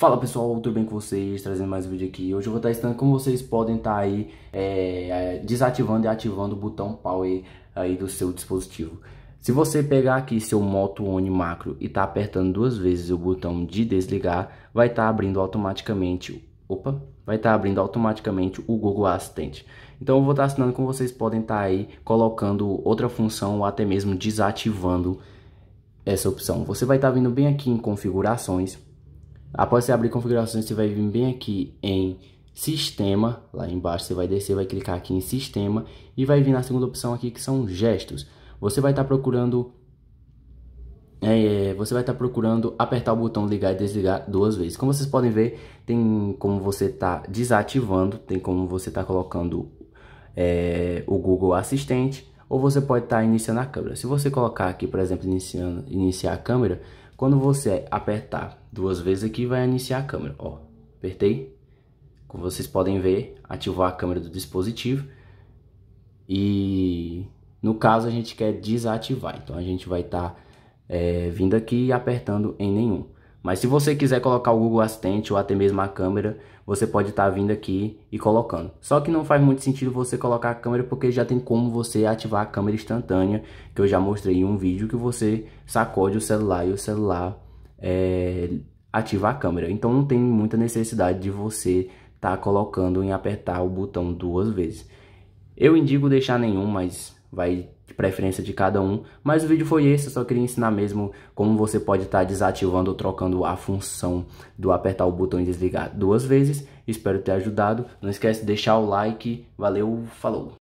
Fala pessoal, tudo bem com vocês? Trazendo mais um vídeo aqui. Hoje eu vou estar estando como vocês podem estar aí é, é desativando e ativando o botão Power aí do seu dispositivo. Se você pegar aqui seu Moto One Macro e tá apertando duas vezes o botão de desligar, vai estar tá abrindo automaticamente, opa, vai estar tá abrindo automaticamente o Google Assistente. Então eu vou estar ensinando assinando como vocês podem estar aí colocando outra função ou até mesmo desativando essa opção. Você vai estar vindo bem aqui em configurações Após você abrir configurações, você vai vir bem aqui em sistema, lá embaixo você vai descer, vai clicar aqui em sistema e vai vir na segunda opção aqui que são gestos. Você vai estar tá procurando é, é você vai estar tá procurando apertar o botão ligar e desligar duas vezes. Como vocês podem ver, tem como você tá desativando, tem como você tá colocando é, o Google Assistente ou você pode estar tá iniciando a câmera. Se você colocar aqui, por exemplo, iniciando, iniciar a câmera, quando você apertar duas vezes aqui, vai iniciar a câmera. Ó, apertei. Como vocês podem ver, ativou a câmera do dispositivo. E no caso a gente quer desativar. Então a gente vai estar tá, é, vindo aqui e apertando em nenhum. Mas se você quiser colocar o Google Assistente ou até mesmo a câmera, você pode estar tá vindo aqui e colocando. Só que não faz muito sentido você colocar a câmera porque já tem como você ativar a câmera instantânea, que eu já mostrei em um vídeo que você sacode o celular e o celular é, ativa a câmera. Então não tem muita necessidade de você estar tá colocando em apertar o botão duas vezes. Eu indico deixar nenhum, mas vai de preferência de cada um. Mas o vídeo foi esse, eu só queria ensinar mesmo como você pode estar tá desativando ou trocando a função do apertar o botão e desligar duas vezes. Espero ter ajudado. Não esquece de deixar o like. Valeu, falou!